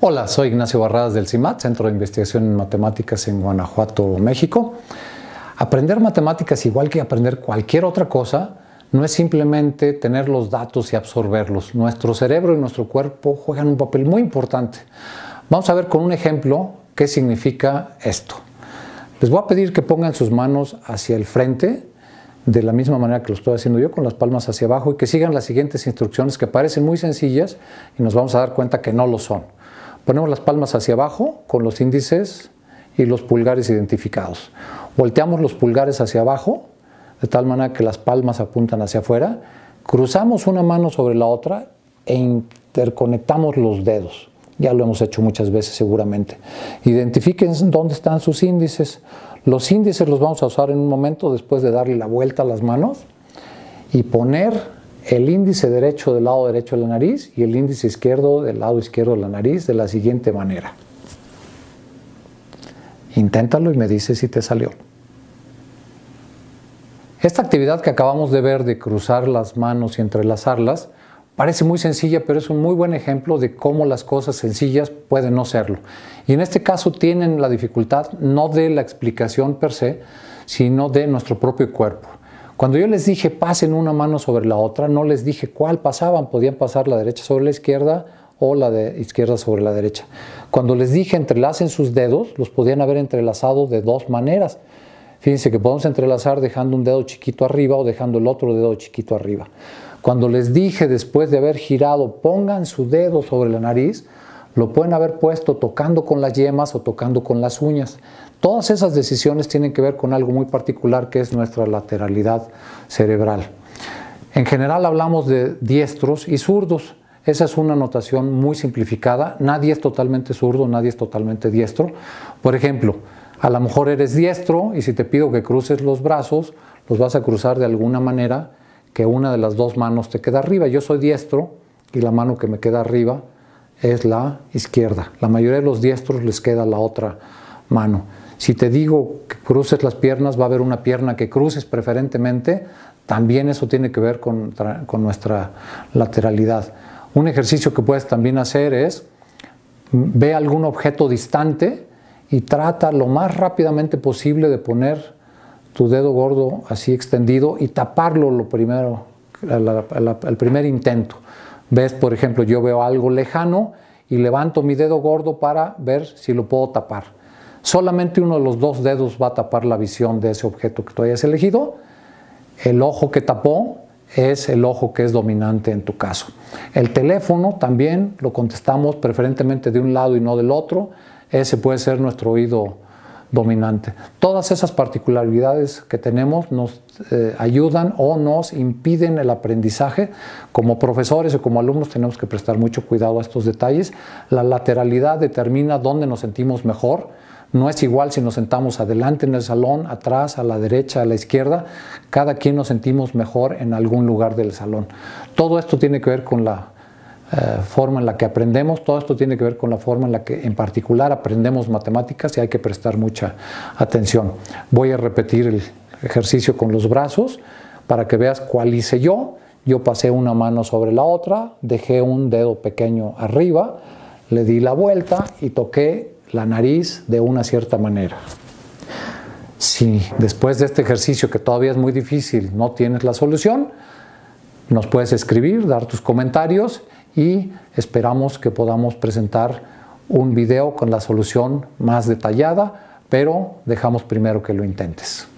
Hola, soy Ignacio Barradas del CIMAT, Centro de Investigación en Matemáticas en Guanajuato, México. Aprender matemáticas, igual que aprender cualquier otra cosa, no es simplemente tener los datos y absorberlos. Nuestro cerebro y nuestro cuerpo juegan un papel muy importante. Vamos a ver con un ejemplo qué significa esto. Les voy a pedir que pongan sus manos hacia el frente, de la misma manera que lo estoy haciendo yo, con las palmas hacia abajo, y que sigan las siguientes instrucciones que parecen muy sencillas y nos vamos a dar cuenta que no lo son. Ponemos las palmas hacia abajo con los índices y los pulgares identificados. Volteamos los pulgares hacia abajo, de tal manera que las palmas apuntan hacia afuera. Cruzamos una mano sobre la otra e interconectamos los dedos. Ya lo hemos hecho muchas veces seguramente. Identifiquen dónde están sus índices. Los índices los vamos a usar en un momento después de darle la vuelta a las manos y poner el índice derecho del lado derecho de la nariz y el índice izquierdo del lado izquierdo de la nariz de la siguiente manera. Inténtalo y me dices si te salió. Esta actividad que acabamos de ver de cruzar las manos y entrelazarlas parece muy sencilla, pero es un muy buen ejemplo de cómo las cosas sencillas pueden no serlo. Y en este caso tienen la dificultad no de la explicación per se, sino de nuestro propio cuerpo. Cuando yo les dije pasen una mano sobre la otra, no les dije cuál pasaban, podían pasar la derecha sobre la izquierda o la izquierda sobre la derecha. Cuando les dije entrelacen sus dedos, los podían haber entrelazado de dos maneras. Fíjense que podemos entrelazar dejando un dedo chiquito arriba o dejando el otro dedo chiquito arriba. Cuando les dije después de haber girado, pongan su dedo sobre la nariz, lo pueden haber puesto tocando con las yemas o tocando con las uñas. Todas esas decisiones tienen que ver con algo muy particular que es nuestra lateralidad cerebral. En general hablamos de diestros y zurdos. Esa es una notación muy simplificada. Nadie es totalmente zurdo, nadie es totalmente diestro. Por ejemplo, a lo mejor eres diestro y si te pido que cruces los brazos, los vas a cruzar de alguna manera que una de las dos manos te queda arriba. Yo soy diestro y la mano que me queda arriba es la izquierda. La mayoría de los diestros les queda la otra mano. Si te digo que cruces las piernas, va a haber una pierna que cruces preferentemente. También eso tiene que ver con, nuestra lateralidad. Un ejercicio que puedes también hacer es mm, ve algún objeto distante y trata lo más rápidamente posible de poner tu dedo gordo así extendido y taparlo lo primero, al primer intento. Ves, por ejemplo, yo veo algo lejano y levanto mi dedo gordo para ver si lo puedo tapar. Solamente uno de los dos dedos va a tapar la visión de ese objeto que tú hayas elegido. El ojo que tapó es el ojo que es dominante en tu caso. El teléfono también lo contestamos preferentemente de un lado y no del otro. Ese puede ser nuestro oído dominante. Todas esas particularidades que tenemos nos eh, ayudan o nos impiden el aprendizaje. Como profesores o como alumnos tenemos que prestar mucho cuidado a estos detalles. La lateralidad determina dónde nos sentimos mejor. No es igual si nos sentamos adelante en el salón, atrás, a la derecha, a la izquierda. Cada quien nos sentimos mejor en algún lugar del salón. Todo esto tiene que ver con la eh, forma en la que aprendemos. Todo esto tiene que ver con la forma en la que en particular aprendemos matemáticas y hay que prestar mucha atención. Voy a repetir el ejercicio con los brazos para que veas cuál hice yo. Yo pasé una mano sobre la otra, dejé un dedo pequeño arriba, le di la vuelta y toqué la nariz de una cierta manera. Si después de este ejercicio, que todavía es muy difícil, no tienes la solución, nos puedes escribir, dar tus comentarios y esperamos que podamos presentar un video con la solución más detallada, pero dejamos primero que lo intentes.